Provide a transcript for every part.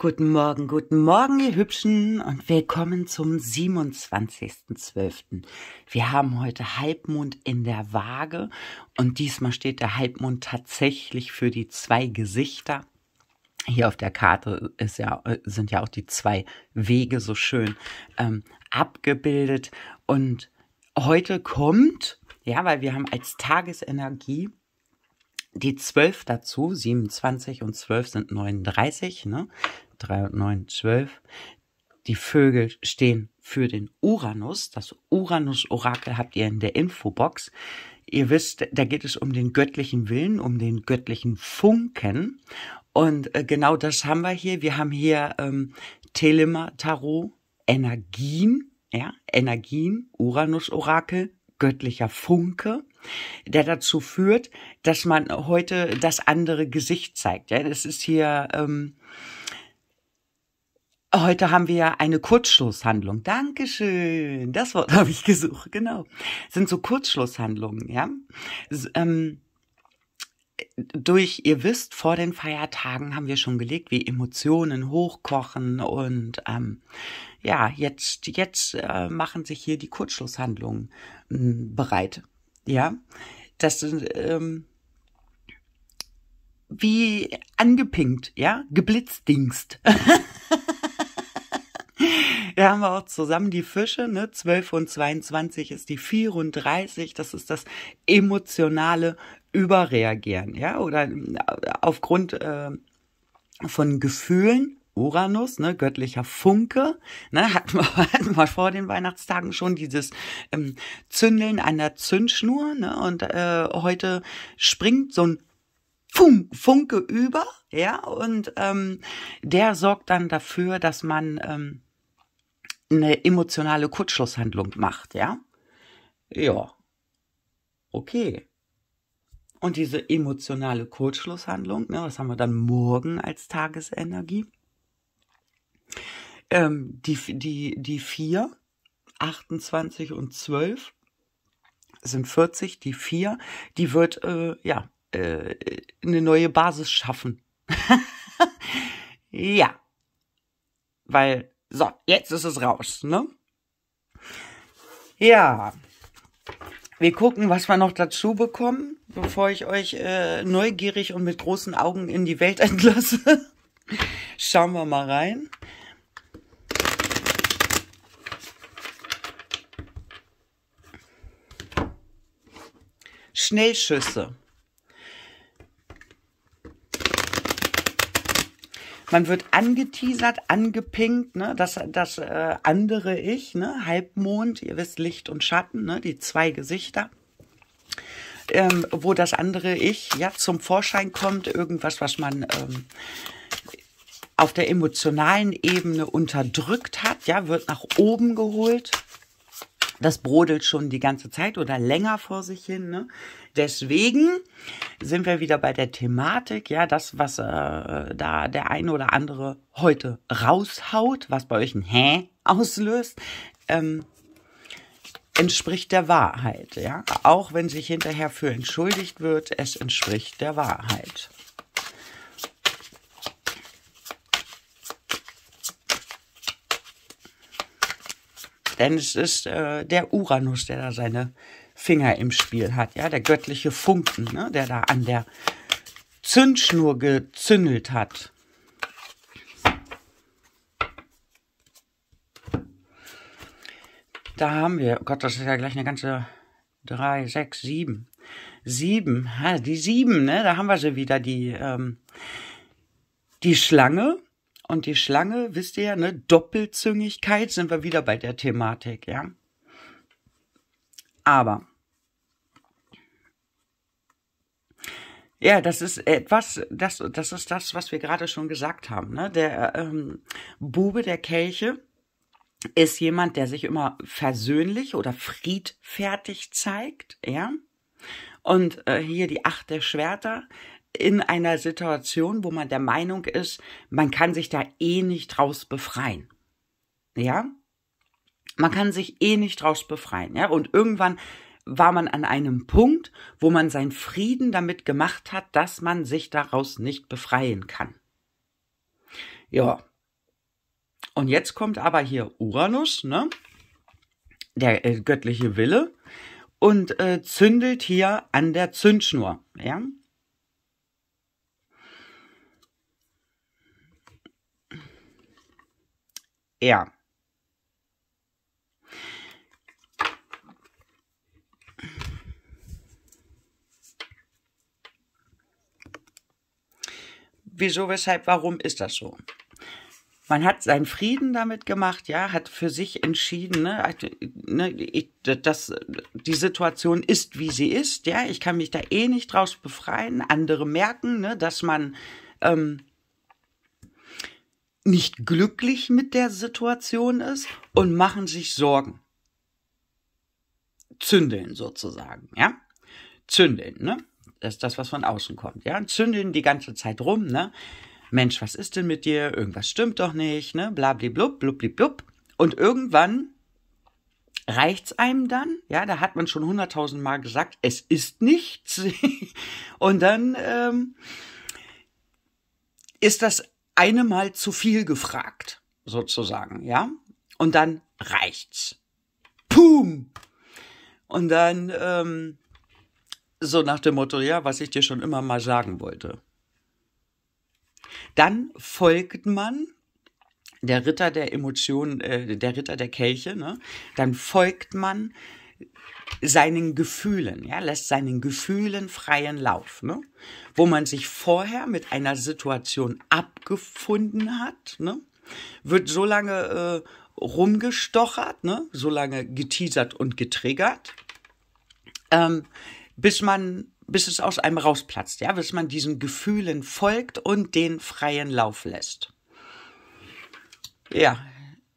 Guten Morgen, guten Morgen, ihr Hübschen und willkommen zum 27.12. Wir haben heute Halbmond in der Waage und diesmal steht der Halbmond tatsächlich für die zwei Gesichter. Hier auf der Karte ist ja, sind ja auch die zwei Wege so schön ähm, abgebildet. Und heute kommt, ja, weil wir haben als Tagesenergie die 12 dazu, 27 und 12 sind 39, ne? 3 und 9, 12. Die Vögel stehen für den Uranus. Das Uranus-Orakel habt ihr in der Infobox. Ihr wisst, da geht es um den göttlichen Willen, um den göttlichen Funken. Und äh, genau das haben wir hier. Wir haben hier ähm, Telema Tarot, Energien, ja, Energien, Uranus-Orakel, göttlicher Funke, der dazu führt, dass man heute das andere Gesicht zeigt. Ja, das ist hier ähm, Heute haben wir eine Kurzschlusshandlung. Dankeschön. Das Wort habe ich gesucht, genau. sind so Kurzschlusshandlungen, ja. ähm, durch, ihr wisst, vor den Feiertagen haben wir schon gelegt, wie Emotionen hochkochen und ähm, ja, jetzt, jetzt äh, machen sich hier die Kurzschlusshandlungen hm, bereit. Ja, das sind ähm, wie angepinkt, ja, geblitzdingst. Da haben wir auch zusammen die Fische, ne? 12 und 22 ist die 34, das ist das emotionale Überreagieren, ja, oder ähm, aufgrund äh, von Gefühlen Uranus, ne, göttlicher Funke, ne, hatten wir, hatten wir vor den Weihnachtstagen schon dieses ähm, Zündeln an der Zündschnur, ne, und äh, heute springt so ein Funk, Funke über, ja, und ähm, der sorgt dann dafür, dass man ähm, eine emotionale Kurzschlusshandlung macht, ja? Ja. Okay. Und diese emotionale Kurzschlusshandlung, ne, was haben wir dann morgen als Tagesenergie? Ähm, die, die, die vier, 28 und 12 sind 40, die vier, die wird, äh, ja, äh, eine neue Basis schaffen. ja. Weil so, jetzt ist es raus, ne? Ja. Wir gucken, was wir noch dazu bekommen, bevor ich euch äh, neugierig und mit großen Augen in die Welt entlasse. Schauen wir mal rein. Schnellschüsse. man wird angeteasert, angepinkt, ne? das, das äh, andere Ich, ne? Halbmond, ihr wisst Licht und Schatten, ne? die zwei Gesichter. Ähm, wo das andere Ich ja zum Vorschein kommt, irgendwas, was man ähm, auf der emotionalen Ebene unterdrückt hat, ja, wird nach oben geholt das brodelt schon die ganze Zeit oder länger vor sich hin. Ne? Deswegen sind wir wieder bei der Thematik, ja, das, was äh, da der eine oder andere heute raushaut, was bei euch ein Hä auslöst, ähm, entspricht der Wahrheit, ja. Auch wenn sich hinterher für entschuldigt wird, es entspricht der Wahrheit. Denn es ist äh, der Uranus, der da seine Finger im Spiel hat, ja, der göttliche Funken, ne, der da an der Zündschnur gezündelt hat. Da haben wir, oh Gott, das ist ja gleich eine ganze 3, 6, 7. 7, die 7, ne? Da haben wir sie wieder, die, ähm, die Schlange, und die Schlange, wisst ihr ja, ne, Doppelzüngigkeit, sind wir wieder bei der Thematik, ja. Aber Ja, das ist etwas, das, das ist das, was wir gerade schon gesagt haben. Ne? Der ähm, Bube der Kelche ist jemand, der sich immer versöhnlich oder friedfertig zeigt, ja. Und äh, hier die Acht der Schwerter, in einer Situation, wo man der Meinung ist, man kann sich da eh nicht draus befreien. Ja? Man kann sich eh nicht draus befreien, ja? Und irgendwann war man an einem Punkt, wo man seinen Frieden damit gemacht hat, dass man sich daraus nicht befreien kann. Ja. Und jetzt kommt aber hier Uranus, ne? Der äh, göttliche Wille und äh, zündelt hier an der Zündschnur, ja? er. Wieso, weshalb, warum ist das so? man hat seinen Frieden damit gemacht, ja, hat für sich entschieden, ne, ne ich, die Situation ist, wie sie ist, ja, ich kann mich da eh nicht draus befreien. Andere merken, ne, dass man ähm, nicht glücklich mit der Situation ist und machen sich Sorgen. Zündeln sozusagen, ja? Zündeln, ne? Das ist das, was von außen kommt, ja? Zündeln die ganze Zeit rum, ne? Mensch, was ist denn mit dir? Irgendwas stimmt doch nicht, ne? Blabliblub, blubliblub. Und irgendwann reicht's einem dann, ja? Da hat man schon hunderttausend Mal gesagt, es ist nichts. und dann ähm, ist das eine Mal zu viel gefragt, sozusagen, ja? Und dann reicht's. Pum! Und dann ähm, so nach dem Motto, ja, was ich dir schon immer mal sagen wollte. Dann folgt man der Ritter der Emotionen, äh, der Ritter der Kelche, ne? Dann folgt man seinen Gefühlen, ja, lässt seinen Gefühlen freien Lauf, ne? Wo man sich vorher mit einer Situation ab gefunden hat, ne? wird so lange äh, rumgestochert, ne? so lange geteasert und getriggert, ähm, bis man bis es aus einem rausplatzt, ja, bis man diesen Gefühlen folgt und den freien Lauf lässt. Ja,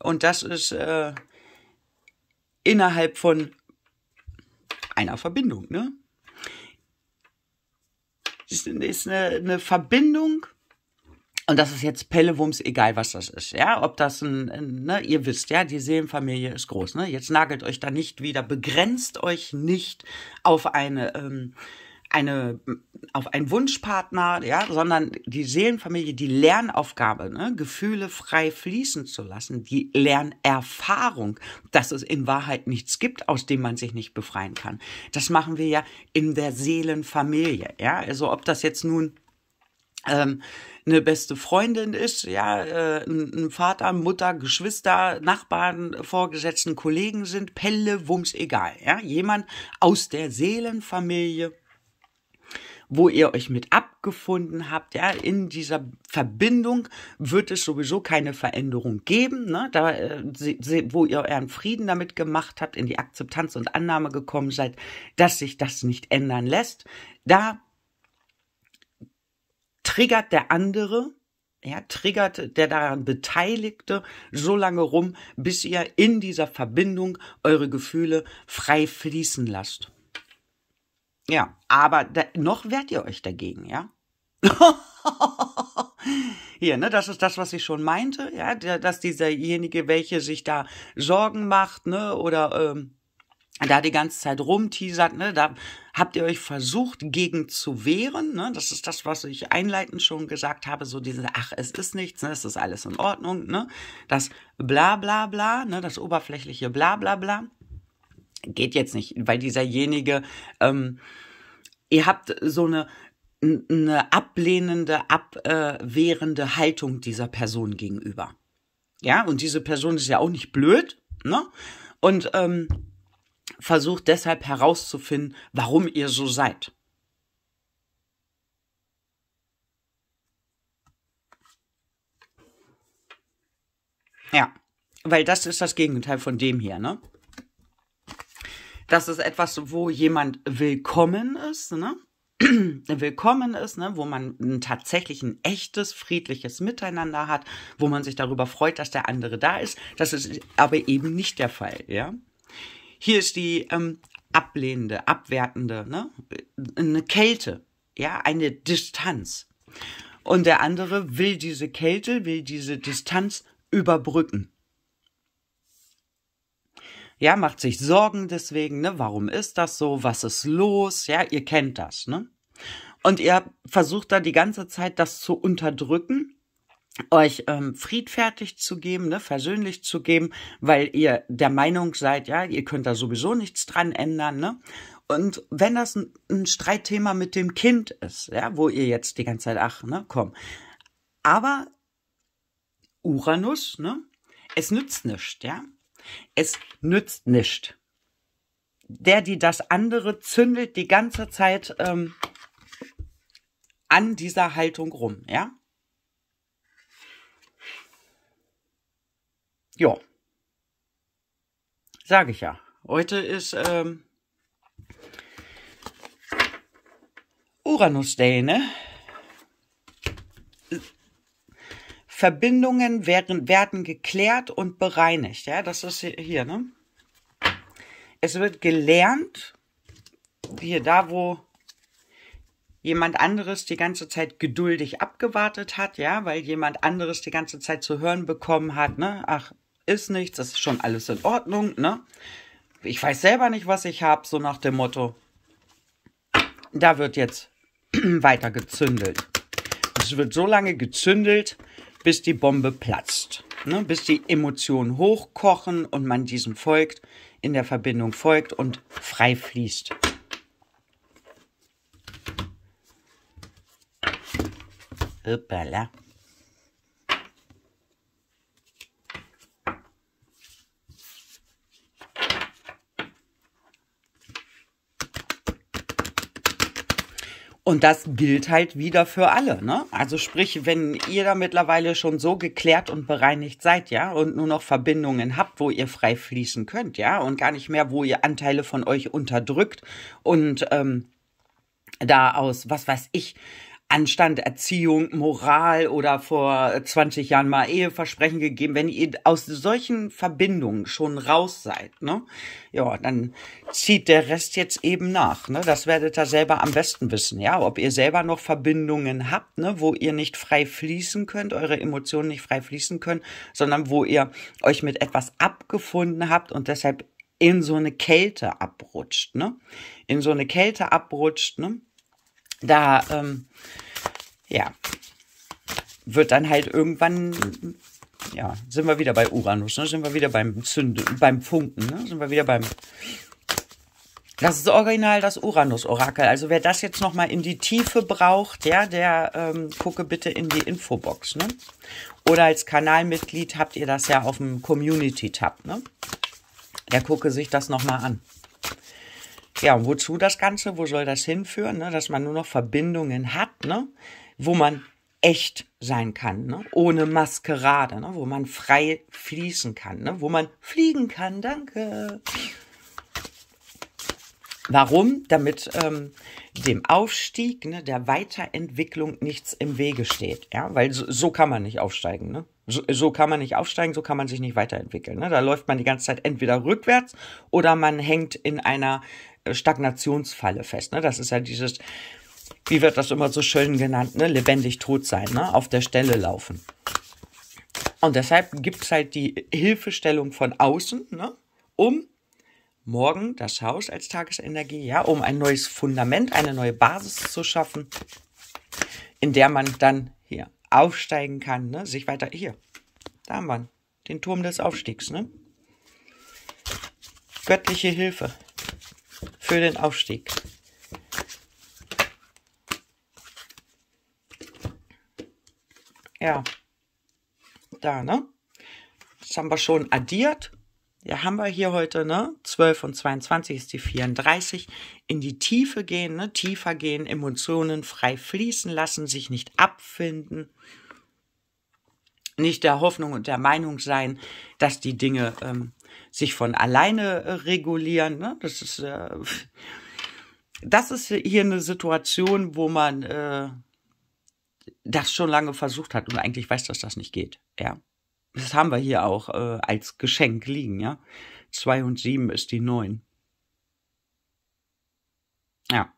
und das ist äh, innerhalb von einer Verbindung, ne? Ist, ist eine, eine Verbindung und das ist jetzt Pellewumms, egal was das ist, ja, ob das ein, ein, ne, ihr wisst, ja, die Seelenfamilie ist groß, ne, jetzt nagelt euch da nicht wieder, begrenzt euch nicht auf eine, ähm, eine, auf einen Wunschpartner, ja, sondern die Seelenfamilie, die Lernaufgabe, ne, Gefühle frei fließen zu lassen, die Lernerfahrung, dass es in Wahrheit nichts gibt, aus dem man sich nicht befreien kann. Das machen wir ja in der Seelenfamilie, ja, also ob das jetzt nun ähm, eine beste Freundin ist, ja, äh, ein Vater, Mutter, Geschwister, Nachbarn, äh, vorgesetzten Kollegen sind, Pelle, Wumms, egal, ja, jemand aus der Seelenfamilie, wo ihr euch mit abgefunden habt, ja, in dieser Verbindung wird es sowieso keine Veränderung geben, ne, da, äh, wo ihr euren Frieden damit gemacht habt, in die Akzeptanz und Annahme gekommen seid, dass sich das nicht ändern lässt, da triggert der andere, ja, triggert der daran Beteiligte so lange rum, bis ihr in dieser Verbindung eure Gefühle frei fließen lasst. Ja, aber da, noch wehrt ihr euch dagegen, ja? Hier, ne, das ist das, was ich schon meinte, ja, dass dieserjenige, welche sich da Sorgen macht, ne, oder ähm, da die ganze Zeit rumteasert, ne, da habt ihr euch versucht, gegen zu wehren, ne, das ist das, was ich einleitend schon gesagt habe, so diese, ach, es ist nichts, ne, es ist alles in Ordnung, ne, das bla, bla, bla, ne, das oberflächliche bla, bla, bla, geht jetzt nicht, weil dieserjenige, ähm, ihr habt so eine, eine ablehnende, abwehrende Haltung dieser Person gegenüber. Ja, und diese Person ist ja auch nicht blöd, ne, und, ähm, versucht deshalb herauszufinden, warum ihr so seid. Ja, weil das ist das Gegenteil von dem hier, ne? Das ist etwas, wo jemand willkommen ist, ne? willkommen ist, ne, wo man ein tatsächlich ein echtes, friedliches Miteinander hat, wo man sich darüber freut, dass der andere da ist. Das ist aber eben nicht der Fall, ja. Hier ist die ähm, ablehnende, abwertende, ne? eine Kälte, ja, eine Distanz. Und der andere will diese Kälte, will diese Distanz überbrücken. Ja, macht sich Sorgen deswegen, ne? Warum ist das so? Was ist los? Ja, ihr kennt das, ne? Und ihr versucht da die ganze Zeit das zu unterdrücken euch ähm, friedfertig zu geben, ne, versöhnlich zu geben, weil ihr der Meinung seid, ja, ihr könnt da sowieso nichts dran ändern, ne? Und wenn das ein, ein Streitthema mit dem Kind ist, ja, wo ihr jetzt die ganze Zeit, ach, ne, komm. Aber Uranus, ne, es nützt nichts, ja. Es nützt nicht. Der, die das andere zündet, die ganze Zeit ähm, an dieser Haltung rum, ja Ja. Sage ich ja. Heute ist ähm, Uranus Day, ne? Verbindungen werden, werden geklärt und bereinigt. Ja, das ist hier, hier, ne? Es wird gelernt, hier da, wo jemand anderes die ganze Zeit geduldig abgewartet hat, ja, weil jemand anderes die ganze Zeit zu hören bekommen hat, ne? Ach, ist nichts, ist schon alles in Ordnung, ne? Ich weiß selber nicht, was ich habe, so nach dem Motto. Da wird jetzt weiter gezündelt. Es wird so lange gezündelt, bis die Bombe platzt. Ne? Bis die Emotionen hochkochen und man diesem folgt, in der Verbindung folgt und frei fließt. Hoppala. Und das gilt halt wieder für alle, ne? Also sprich, wenn ihr da mittlerweile schon so geklärt und bereinigt seid, ja, und nur noch Verbindungen habt, wo ihr frei fließen könnt, ja, und gar nicht mehr, wo ihr Anteile von euch unterdrückt und ähm, da aus, was weiß ich, Anstand, Erziehung, Moral oder vor 20 Jahren mal Eheversprechen gegeben, wenn ihr aus solchen Verbindungen schon raus seid, ne? Ja, dann zieht der Rest jetzt eben nach, ne? Das werdet ihr selber am besten wissen, ja? Ob ihr selber noch Verbindungen habt, ne? Wo ihr nicht frei fließen könnt, eure Emotionen nicht frei fließen können, sondern wo ihr euch mit etwas abgefunden habt und deshalb in so eine Kälte abrutscht, ne? In so eine Kälte abrutscht, ne? Da, ähm, ja, wird dann halt irgendwann, ja, sind wir wieder bei Uranus, ne? sind wir wieder beim Zünden, beim Funken, ne? sind wir wieder beim. Das ist original das Uranus-Orakel. Also wer das jetzt nochmal in die Tiefe braucht, ja, der ähm, gucke bitte in die Infobox. Ne? Oder als Kanalmitglied habt ihr das ja auf dem Community-Tab. Ne? Der gucke sich das nochmal an. Ja, und wozu das Ganze? Wo soll das hinführen? Ne? Dass man nur noch Verbindungen hat, ne? wo man echt sein kann, ne? ohne Maskerade, ne? wo man frei fließen kann, ne? wo man fliegen kann. Danke. Warum? Damit ähm, dem Aufstieg, ne, der Weiterentwicklung nichts im Wege steht. Ja, weil so, so kann man nicht aufsteigen. Ne? So, so, kann man nicht aufsteigen, so kann man sich nicht weiterentwickeln. Ne? Da läuft man die ganze Zeit entweder rückwärts oder man hängt in einer äh, Stagnationsfalle fest. Ne? Das ist ja dieses wie wird das immer so schön genannt, ne, lebendig tot sein, ne, auf der Stelle laufen. Und deshalb gibt es halt die Hilfestellung von außen, ne, um morgen das Haus als Tagesenergie, ja, um ein neues Fundament, eine neue Basis zu schaffen, in der man dann hier aufsteigen kann, ne, sich weiter, hier, da haben wir den Turm des Aufstiegs, ne. Göttliche Hilfe für den Aufstieg. Ja, da, ne? Das haben wir schon addiert. Ja, haben wir hier heute, ne? 12 und 22 ist die 34. In die Tiefe gehen, ne? Tiefer gehen, Emotionen frei fließen lassen, sich nicht abfinden. Nicht der Hoffnung und der Meinung sein, dass die Dinge ähm, sich von alleine äh, regulieren. Ne? Das ist, äh, das ist hier eine Situation, wo man äh, das schon lange versucht hat und eigentlich weiß, dass das nicht geht. Ja. Das haben wir hier auch äh, als Geschenk liegen, ja. Zwei und sieben ist die neun. Ja.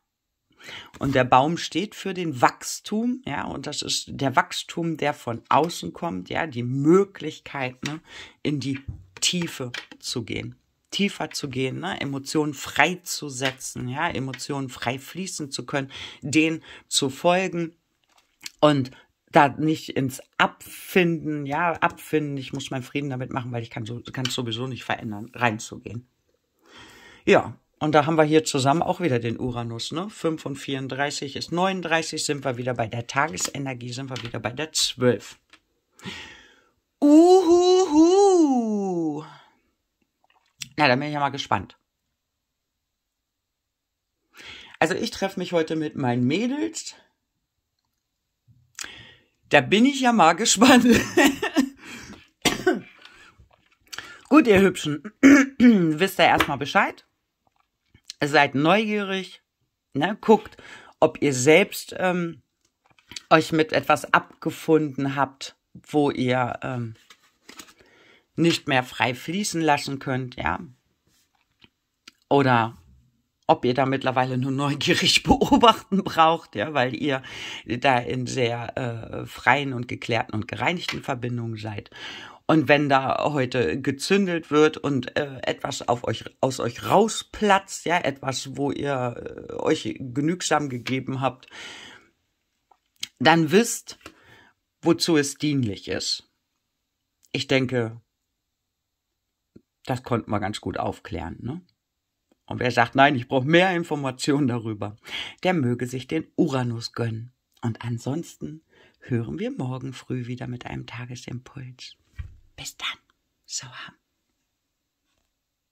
Und der Baum steht für den Wachstum, ja, und das ist der Wachstum, der von außen kommt, ja, die Möglichkeit, ne, in die Tiefe zu gehen tiefer zu gehen, ne? Emotionen freizusetzen, ja, Emotionen frei fließen zu können, den zu folgen, und da nicht ins Abfinden, ja, abfinden, ich muss meinen Frieden damit machen, weil ich kann, so, sowieso nicht verändern, reinzugehen. Ja, und da haben wir hier zusammen auch wieder den Uranus, ne? 5 und 34 ist 39, sind wir wieder bei der Tagesenergie, sind wir wieder bei der 12. Uhuhu! Na, da bin ich ja mal gespannt. Also ich treffe mich heute mit meinen Mädels da bin ich ja mal gespannt. Gut, ihr Hübschen, wisst ihr erstmal Bescheid. Seid neugierig, ne? guckt, ob ihr selbst ähm, euch mit etwas abgefunden habt, wo ihr ähm, nicht mehr frei fließen lassen könnt, ja. Oder ob ihr da mittlerweile nur neugierig beobachten braucht, ja, weil ihr da in sehr äh, freien und geklärten und gereinigten Verbindungen seid. Und wenn da heute gezündelt wird und äh, etwas auf euch, aus euch rausplatzt, ja, etwas, wo ihr äh, euch genügsam gegeben habt, dann wisst, wozu es dienlich ist. Ich denke, das konnten wir ganz gut aufklären, ne? Und wer sagt, nein, ich brauche mehr Informationen darüber, der möge sich den Uranus gönnen. Und ansonsten hören wir morgen früh wieder mit einem Tagesimpuls. Bis dann. So haben.